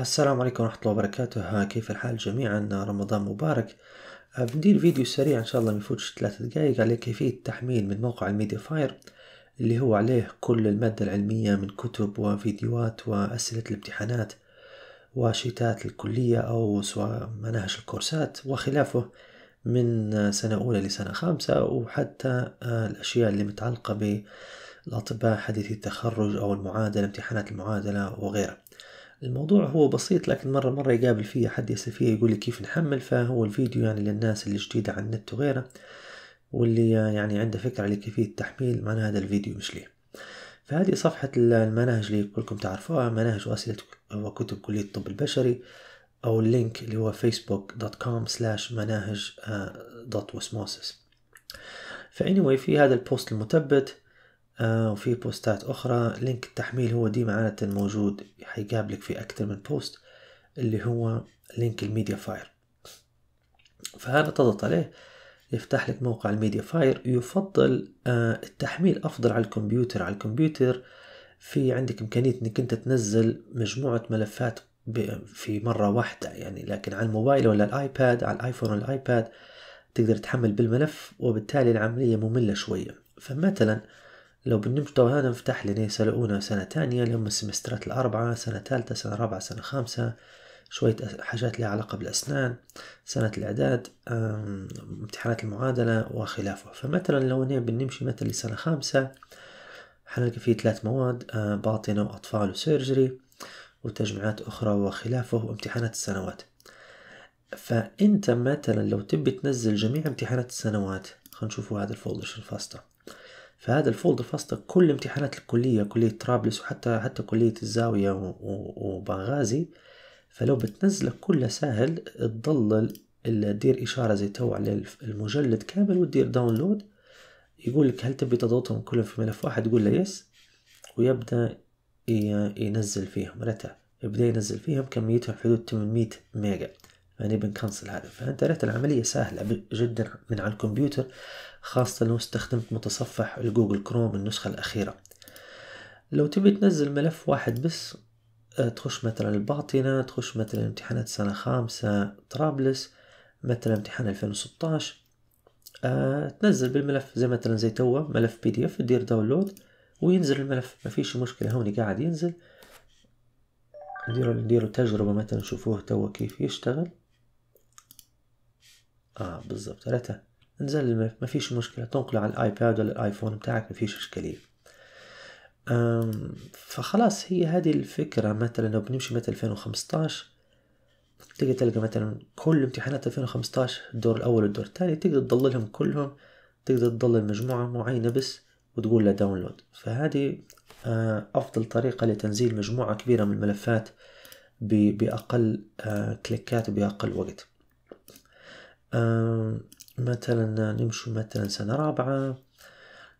السلام عليكم ورحمة الله وبركاته ها كيف الحال جميعا رمضان مبارك آه، بندير فيديو سريع ان شاء الله ما يفوتش دقائق على كيفية تحميل من موقع الميديا فاير اللي هو عليه كل المادة العلمية من كتب وفيديوهات وأسئلة الامتحانات وشيتات الكلية أو سواء مناهج الكورسات وخلافه من سنة أولى لسنة خامسة وحتى آه، الأشياء اللي متعلقة بالأطباء حديثي التخرج أو المعادلة امتحانات المعادلة وغيرها الموضوع هو بسيط لكن مرة مرة يقابل فيه حد يسأل فيه يقول لي كيف نحمل فهو الفيديو يعني للناس اللي جديدة على النت وغيره واللي يعني عنده فكرة على كيفية التحميل معنى هذا الفيديو مش ليه فهذه صفحة المناهج اللي كلكم تعرفوها مناهج وأسئلة وكتب كلية الطب البشري أو اللينك اللي هو فيسبوك دوت كوم سلاش مناهج دوت وسموسس فاني في هذا البوست المثبت آه، وفي بوستات أخرى لينك التحميل هو ديما عادة موجود حيقابلك في أكثر من بوست اللي هو لينك الميديا فاير فهذا تضغط عليه يفتح لك موقع الميديا فاير يفضل آه، التحميل أفضل على الكمبيوتر على الكمبيوتر في عندك إمكانية إنك أنت تنزل مجموعة ملفات في مرة واحدة يعني لكن على الموبايل ولا الآيباد على الآيفون ولا الآيباد تقدر تحمل بالملف وبالتالي العملية مملة شوية فمثلا لو بدنا هذا نفتح لنا سنة أولى سنة تانية لما السمسترات الأربعة سنة ثالثة سنة رابعة سنة خامسة شوية حاجات لها علاقة بالأسنان سنة الإعداد امتحانات المعادلة وخلافه فمثلا لو أنا بنمشي مثلا لسنة خامسة حنلقى فيه ثلاث مواد آه، باطنة وأطفال وسيرجري وتجمعات أخرى وخلافه وامتحانات السنوات فأنت مثلا لو تبي تنزل جميع امتحانات السنوات خلينا نشوفوا هذا الفولدر شنو فاسته فهذا الفولدر فاصله كل امتحانات الكليه كليه طرابلس وحتى حتى كليه الزاويه وبنغازي فلو بتنزله كله سهل تضل تدير اشاره زي تو على المجلد كامل وتدير داونلود يقول لك هل تبي تضغطهم كلهم في ملف واحد تقول له يس ويبدا ينزل فيهم رتع يبدا ينزل فيهم كميتهم حدود 800 ميجا يعني بنكنسل هذا فانت ريت العملية سهلة جدا من على الكمبيوتر خاصة لو استخدمت متصفح الجوجل كروم النسخة الأخيرة لو تبي تنزل ملف واحد بس آه، تخش مثلا الباطنة تخش مثلا امتحانات سنة خامسة طرابلس مثلا امتحان 2016 أه تنزل بالملف زي مثلا زي توا ملف بي دي اف تدير داونلود وينزل الملف ما فيش مشكلة هوني قاعد ينزل نديرو نديرو تجربة مثلا نشوفوه توا كيف يشتغل اه بالضبط ثلاثة انزل ما فيش مشكلة تنقله على الايباد ولا الايفون بتاعك ما فيش اشكالية فخلاص هي هذه الفكرة مثلا لو بنمشي مثلا 2015 تقدر تلقى مثلا كل امتحانات 2015 الدور الأول والدور الثاني تقدر تضللهم كلهم تقدر تضلل مجموعة معينة بس وتقول لها داونلود فهذه آه، أفضل طريقة لتنزيل مجموعة كبيرة من الملفات بأقل آه، كليكات وبأقل وقت مثلا نمشو مثلا سنة رابعة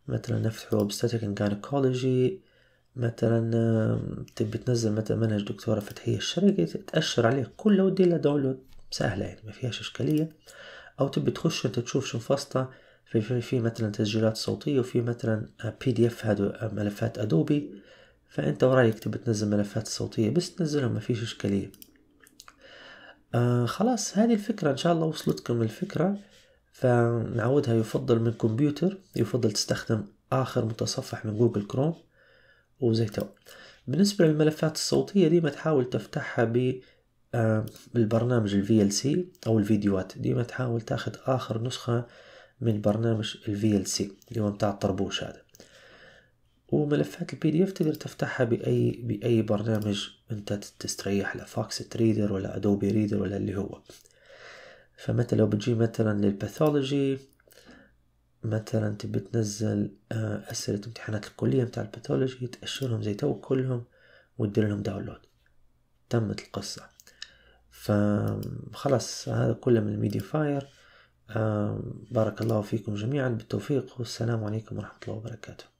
مثلا نفتحو أوبستاتيك and مثلا تبي تنزل مثلا منهج دكتورة فتحية الشرقي تأشر عليه كله ودي له داونلود سهلة يعني ما فيهاش إشكالية أو تبي تخش أنت تشوف شو مفصلة في, في, في مثلا تسجيلات صوتية وفي مثلا بي دي اف هادو ملفات أدوبي فأنت ورايك تبي تنزل ملفات صوتية بس تنزلهم ما فيش إشكالية آه خلاص هذه الفكرة إن شاء الله وصلتكم الفكرة فنعودها يفضل من كمبيوتر يفضل تستخدم آخر متصفح من جوجل كروم وزي تو بالنسبة للملفات الصوتية ديما تحاول تفتحها ب آه بالبرنامج ال VLC أو الفيديوهات ديما تحاول تاخد آخر نسخة من برنامج ال VLC اللي هو متاع الطربوش هذا وملفات البي دي اف تقدر تفتحها باي باي برنامج انت تستريح له فاكس ريدر ولا ادوبي ريدر ولا اللي هو فمثلا لو بتجي مثلا للباثولوجي مثلا تبي تنزل آه، اسئله امتحانات الكليه متاع الباثولوجي تاشرهم زي تو كلهم وتدير لهم داونلود تمت القصه فخلاص هذا كله من الميديا فاير بارك الله فيكم جميعا بالتوفيق والسلام عليكم ورحمه الله وبركاته